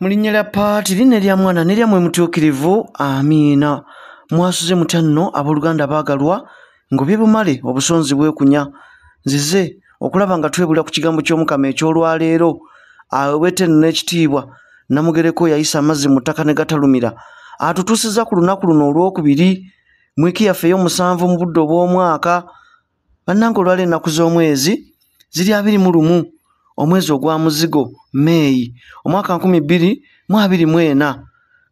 mu linnya lya paati linna erya mwana neryamwe mutuukirivu amiina mwasuze mutya nno abooluganda baagalwa ngobye bumale obusonzi bwekunya nzize okulaba nga twebulira ku kigambo ky'omukama ekyolwaleero awewete nno ekitiibwa namugereko yayisa amazzi mu ttaka ne gatalumira atutuusiza ku lunaku luno olwokubiri mwiki yaffe ey'omusanvu mu budde obw'omwaka bannanga olwala ennaku z'omwezi ziri abiri mu lumu omwezi ogwa muzigo meeyi omwaka nkumi bbiri mu abiri mu ena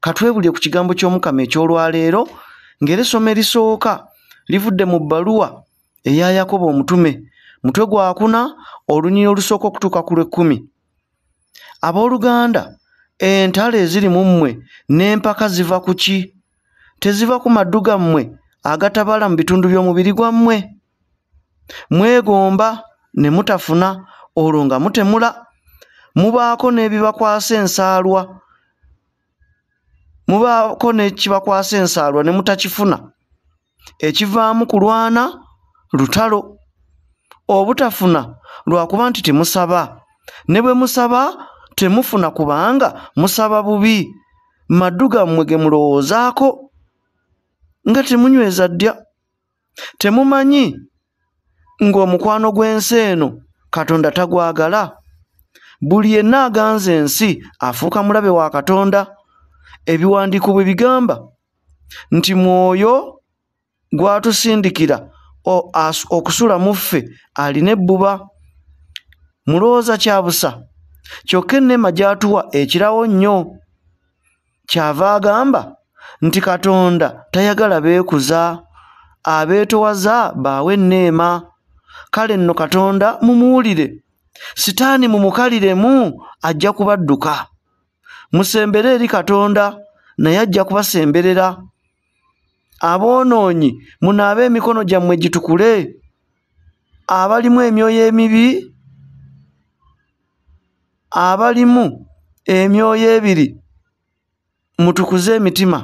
katwebulye ku kigambo ky'omukama ekyolwaleero ng'era essomo erisooka livudde mu bbaluwa eya yakobo omutume mutwe gwa kuna olunyiri olusooka okutuuka ku lwekkumi abooluganda entalo eziri mu mmwe n'empaka ziva ku ki teziva ku maddu gammwe agatabala mu bitundu by'omubiri gwammwe mwegomba ne mutafuna olwo nga mutemula mubaako n'ebibakwasa ensaalwa mubaako n'ekibakwasa ensaalwa ne mutakifuna ekivaamu kulwana lutalo obutafuna lwakuba nti temusaba ne bwe musaba temufuna kubanga musaba bubi maddu gammwe ge mulowoozaako nga temunyweza ddya temumanyi ng'omukwano gw'ensi eno katonda tagwagala buli yenna aganza ensi afuuka mulabe wa katonda ebiwandiiko bwe bigamba nti mwoyo gwatusindikira okusula mu ffe alina ebbuba mulowooza kyabusa kyokka ennema gyatuwa ekirawo nnyo kyava agamba nti katonda tayagala beekuza abeetowaza baawe enneema kale nno katonda mumuwulire sitaani mumukaliremu ajja kubadduka musembere eri katonda naye ajja kubasemberera aboonoonyi munaaba emikono gyammwe gitukule abalimu emyoyo emibi abalimu emyoyo ebiri mutukuze emitima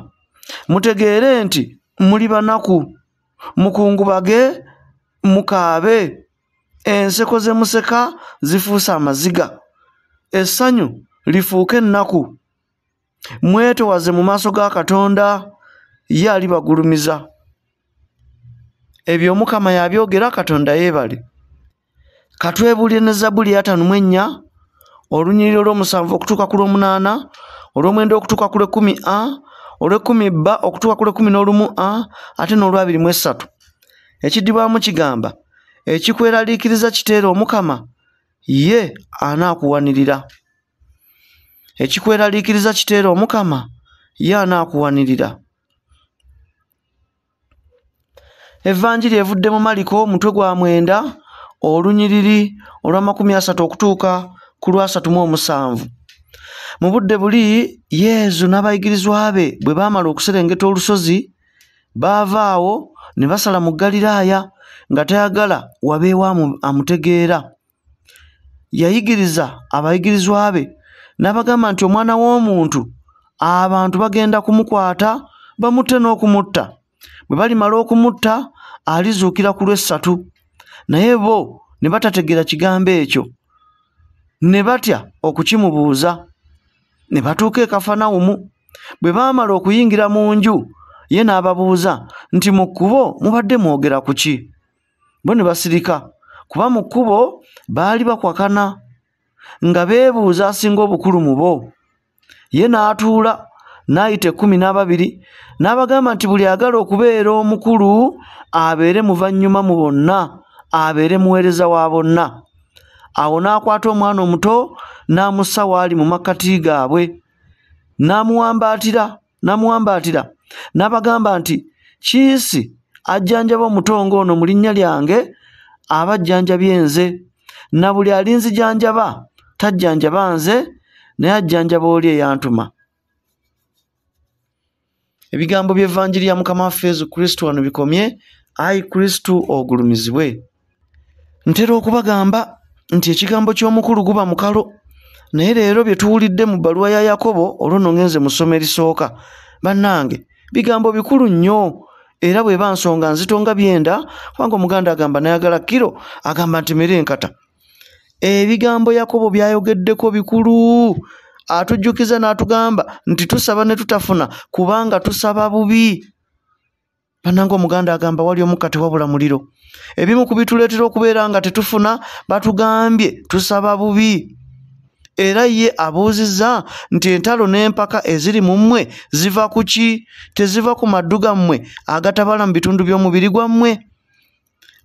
mutegeere nti muli banaku mukungubage mukaabe enseko z'emuseka zifuuse amaziga essanyu lifuuke ennaku mwetowaze mu maaso ga katonda ye alibagulumiza ebyo omukama yabyogera katonda yeebale katwebuulire ne zabbuli yatanu mu ennya olunyiriro lw'omusanvu okutuuka ku lw'omunaana olw'omwenda okutuuka ku lw'ekumi a olw'ekumi bba okutuuka ku lw'ekumi n'olumu a ate n'olwabiri mu essatu ekiddibwamu kigamba ekikweraliikiriza kiteera omukama ye anaakuwanirira ekikweraliikiriza kiteera omukama ye anaakuwanirira evanjiri evudde mu maliko mutwe gwa mwenda olunyiriri olwamakumi asatu okutuuka ku lwasatu mu omusanvu mu budde buli yeezu n'abayigirizwa be bwe baamala okuserengeta olusozi baava awo ne basala mu galiraaya nga tayagala wabeewo amutegeera yayigiriza abayigirizwa be n'abagamba nti omwana w'omuntu abantu bagenda kumukwata bamutte n'okumutta bwe balimala okumutta alizuukira ku lwessatu naye bo ne batategeera kigambo ekyo ne batya okukimubuuza ne batuuka ekafanawumu bwe baamala okuyingira mu nju ye n'ababuuza nti mu kkubo mubadde mwogera ku ki bo ne basirika kuba mu kkubo baali bakwakana nga beebuuza asinga obukulu mu bo ye n'atuula n'ayita ekkumi n'ababiri n'abagamba nti buli agala okubeera omukulu abeere muvannyuma mu bonna abeere muweereza wa bonna awo n'akwata omwana omuto n'amussa waali mu makkati gaabwe n'amuwambaatira n'amuwambaatira n'abagamba nti kiisi ajjanjaba omuto ngaono mu linnya lyange aba ajjanjabye nze na buli alinzijanjaba tajjanjaba nze naye ajjanjaba oli eyantuma ebigambo byevanjiri ya mukama waffe yezu kristu wano bikomye ayi kristu ogulumizibwe ntera okubagamba nti ekigambo ky'omukulu guba mukalo naye leero bye tuwulidde mu bbaluwa ya yakobo olwo nongenze mu ssomo erisooka bannange bigambo bikulu nnyo era bweba nsonga nzito nga byenda kubanga omuganda agamba nayagala kiro agamba nti mere enkata ebigambo yakobo byayogeddeko bikulu atujjukiza n'atugamba nti tusaba ne tutafuna kubanga tusaba bubi bananga omuganda agamba wali omukka tewabula muliro ebimu ku bituleetera okubeera nga tetufuna batugambye tusaba bubi era ye abuuzizza nti entalo n'empaka eziri mu mmwe ziva ku ki teziva ku maddu gammwe agatabala mu bitundu by'omubiri gwammwe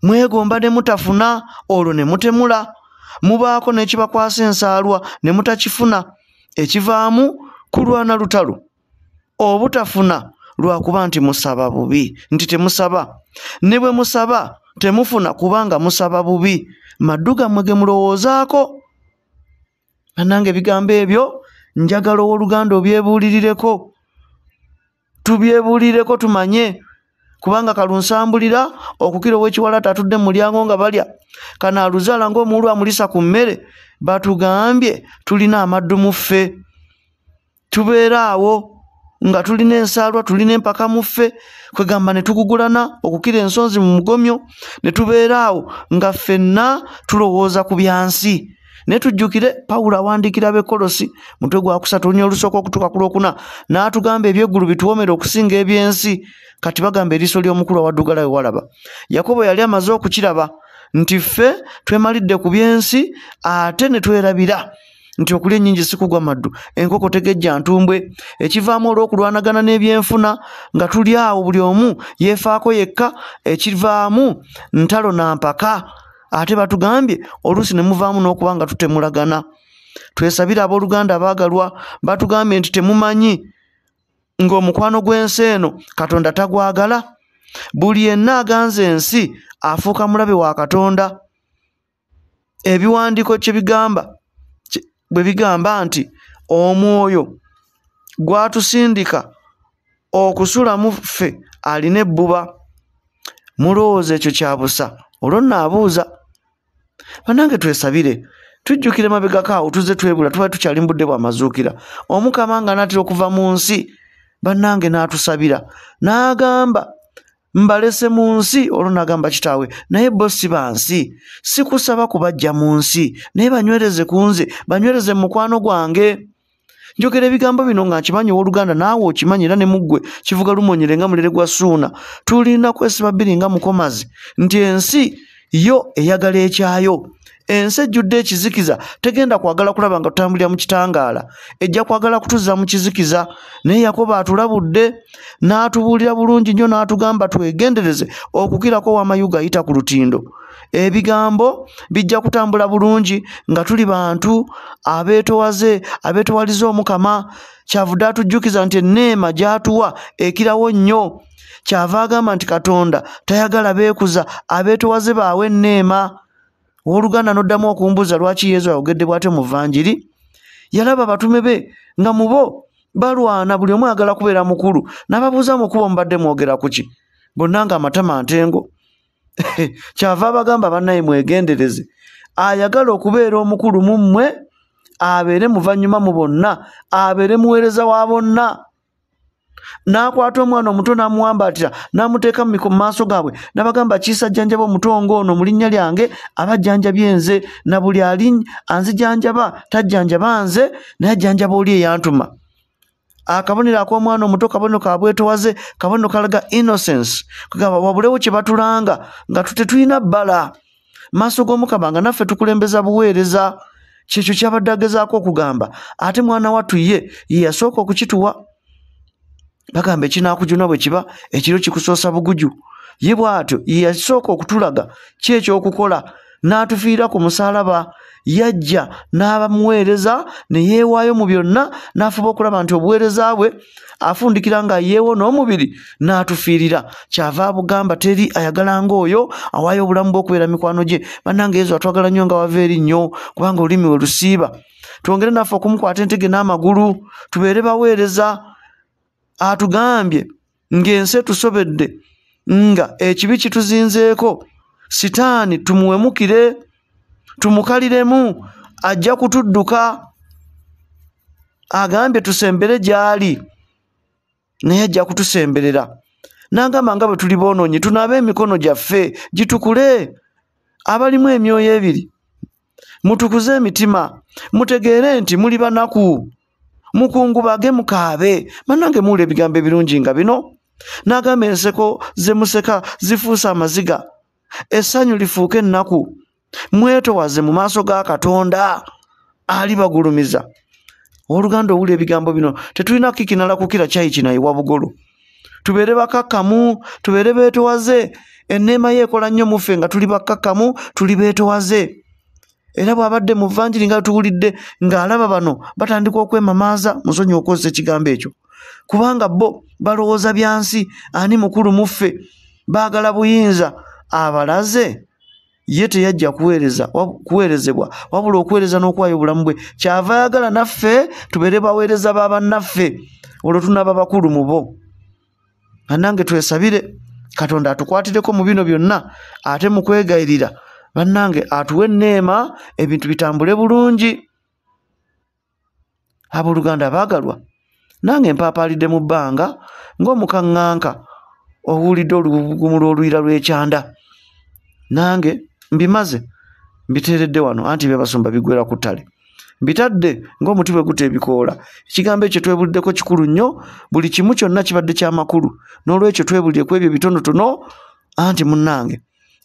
mwegomba ne mutafuna olwo ne mutemula mubaako n'ekibakwasa ensaalwa ne mutakifuna ekivaamu kulwana lutalo obutafuna lwakuba nti musaba bubi nti temusaba ne bwe musaba temufuna kubanga musaba bubi maddu gammwe ge mulowoozaako bannanga ebigambo ebyo njagala owooluganda obyebuulirireko tubyebuulirireko tumanye kubanga kalunsambulira okukira ow'ekiwala taatudde mu mulyango nga balya kano aluzaala ngaomuwulu amulisa ku mmere batugambye tulina amaddu mu ffe tubeera awo nga tulina ensaalwa tulina empaka mu ffe kwegamba ne tugugulana okukira ensonzi mu mugomyo ne tubeera awo nga ffenna tulowooza ku byansi netujukire pawulo awandikira bekolosi mutwe gwakusatu olunya olusooka okutuuka ku lwokuna n'atugamba ebyeggulu bituwomere okusinga ebyensi kati bagamba eriiso ly'omukulu awaddugala wewalaba yakobo yali amaze okukiraba nti ffe twemalidde ku byensi ate ne twerabira nti okulya ennyingi sikugwa maddu enkoko tegejja ntumbwe ekivaamu olw'okulwanagana n'ebyenfuna nga tuli awo buli omu yeefaako yekka ekivaamu ntalo nampaka ate batugambye oluusi ne muvaamu n'okuba nga tutemulagana twesabire abooluganda abaagalwa batugambye nti temumanyi ng'omukwano gw'ensi eno katonda tagwagala buli yenna aganze ensi afuuka mulabe wa katonda ebiwandiiko kyebigamba bwe bigamba nti omwoyo gwatusindika okusulamu ffe alina ebbuba mulowooza ekyo kyabusa olwo nnaabuuza banange twesabire tujjukire mabegako awo tuze twebula tuba tukyali mbudde bwamazuukira omukama nga natera okuva mu nsi banange n'atusabira n'agamba mbalese mu nsi olwo n'agamba kitaawe naye bo si ba nsi sikusaba kubajja mu nsi naye banywereze ku nze banywereze mu mukwano gwange njogera ebigambo bino nga nkimanyi owooluganda naawe okimanyi era ne muggwe kivuga lumonyere nga mulere gwa suuna tulina kwesiba bbiri nga mukomazi nti ensi yo eyagala ekyayo ensi ejjudde ekizikiza tegenda kwagala kulaba nga tutambulira mu kitangaala ejja kwagala kutuzza mu kizikiza naye yakoba atulabudde n'atubuulira bulungi nnyo n'atugamba twegendereze okukirako wamayuga ayita ku lutindo ebigambo bijja kutambula bulungi nga tuli bantu abeetowaze abeetowaliza omukama kyavudde atujjukiza nti enneema gy'atuwa ekirawo nnyo kyava agamba nti katonda tayagala beekuza abeetowaze baawe enneema wooluganda noddamu okumbuza lwaki yezu ayogedde bwate muvanjiri yalaba abatume be nga mubo balwana buli omu ayagala kubeera mukulu nababuuza mukubo mubadde mwogera kuki bonna nga amatama ntengo kyava abagamba bannaye mwegendereze ayagala okubeera omukulu mu mmwe abeere muvannyuma mu bonna abeere muweereza wa bonna n'akwata omwana omuto n'amuwambatira n'amuteeka mu maaso gaabwe n'abagamba kiisa jjanjaba omuto ngo ono mulinnya lyange aba jjanjabye nze na buli ali anzijjanjaba tajjanjaba nze naye ajjanjaba oli eyantuma akabonero ak'omwana omuto kabonero ka bwetowaze kabonero kalaga innocence kugamba wabulewo kye batulanga nga tetulina bbala maaso g'omukama nga naffe tukulembeza buweereza kyekyo kyabadde agezaako okugamba ate mwana wattu ye ye yasooka okukituwa bagamba ekinakujuna bwe kiba ekiro kikusoosa buguju ye bwatyo yeyasooka okutulaga ki ekyokukola n'atufiira ku musalaba yajja n'abamuweereza ne yeewaayo mu byonna n'afuba okulaba nti obuweereza bwe afundikira nga yeewo n'omubiri n'atufiirira kyava bugamba teri ayagala ngaoyo awaayo obulamu bwokubeera mikwano gye bannanga yezo atwagala nnyo nga wava eri nnyo kubanga olulimi we lusiiba twongere naffe okumukwata entege n'amagulu tubeere baweereza atugambye ng'ensi etusobedde nga ekibi kituzinzeeko sitaani tumuwemukire tumukaliremu ajja kutudduka agambye tusembere gy'ali naye ajja kutusemberera nagamba nga bwe tuli boonoonyi tunaabe emikono gyaffe gitukule abalimu emyoyo ebiri mutukuze emitima mutegeere nti muli banaku mukungubage mukaabe bannange muwula ebigambo ebirungi nga bino n'agamba enseko ze museka zifuuse amaziga essanyu lifuuke ennaku mwetowaze mu maaso ga katonda ali bagulumiza ooluganda owulira ebigambo bino tetulina kikinala kukira kyayi kinayiwa bugolo tubeere bakakkamu tubeere beetowaze enneema yo ekola nnyo mufe nga tuli bakkakkamu tuli beetowaze era bw'abadde mu vanjiri nga tuwulidde ng'alaba bano batandika okwemamaaza musonyi okozesa ekigambo ekyo kubanga bo balowooza bya nsi ani mukulu mu ffe baagala buyinza abalaze ye teyajja kuweerezebwa wabula okuweereza n'okuwaayo obulamu bwe kyava yagala naffe tubeere baweereza baabannaffe olwo tunaaba bakulu mu bo nga nange twesabire katonda atukwatireko mu bino byonna ate mu kwegayirira bannange atuwe enneema ebintu bitambule bulungi abooluganda baagalwa nange empaapaalidde mu bbanga ng'omukaŋŋanka owulidde olubugumu lw'olwira lw'ekyanda nange mbimaze mbiteeredde wano anti byabasumba bigwera ku ttale mbitadde ng'omuti bwe guta ebikoola ekigambo ekyo twebuliddeko kikulu nnyo buli kimu kyonna kibadde kyamakulu n'olwekyo twebulire ku ebyo bitonotono anti munnange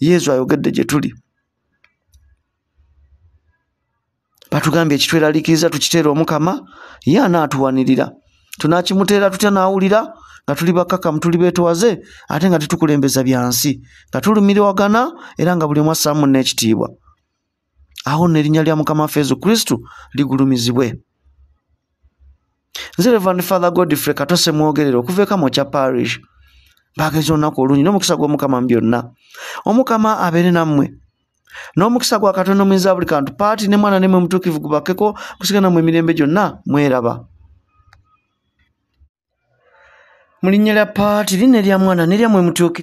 yesu ayogedde gye tuli batugambye ekitweralikiriza tukiteera omukama ye anaatuwanirira tunakimuteera tutya naawulira nga tuli bakakamu tuli beetwaze ate nga tetukulembeza byansi nga tulumirwagana era nga buli mwassaamu nekitiibwa awo nerinnya lya mukama waffe yesu kristu ligulumizibwe nze revand father godfrey katose mwogerera okuva ekamo kya parish baagezi olunaku olungi n'omukisa gw'omukama mu byonna omukama abeere nammwe n'omukisa gwa katonda omuyinza buli kantu paati ne mwana nemwe mutuukivu gubakeko kusigana mu emirembe gyonna mweraba mu linnya lya paati linnya lya mwana neryamwe mutuuki